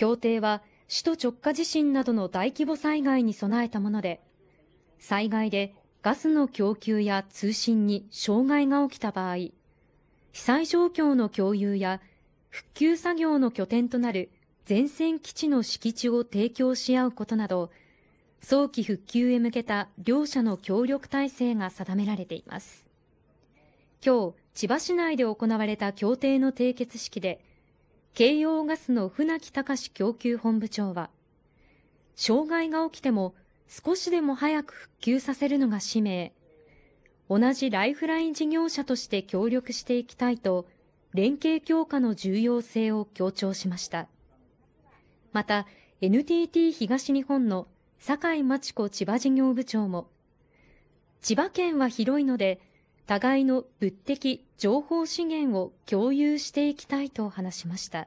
協定は首都直下地震などの大規模災害に備えたもので、災害でガスの供給や通信に障害が起きた場合、被災状況の共有や復旧作業の拠点となる前線基地の敷地を提供し合うことなど、早期復旧へ向けた両者の協力体制が定められています。今日、千葉市内で行われた協定の締結式で、京葉ガスの船木隆供給本部長は、障害が起きても少しでも早く復旧させるのが使命。同じライフライン事業者として協力していきたいと、連携強化の重要性を強調しました。また、NTT 東日本の坂井知子千葉事業部長も、千葉県は広いので、互いの物的情報資源を共有していきたいと話しました。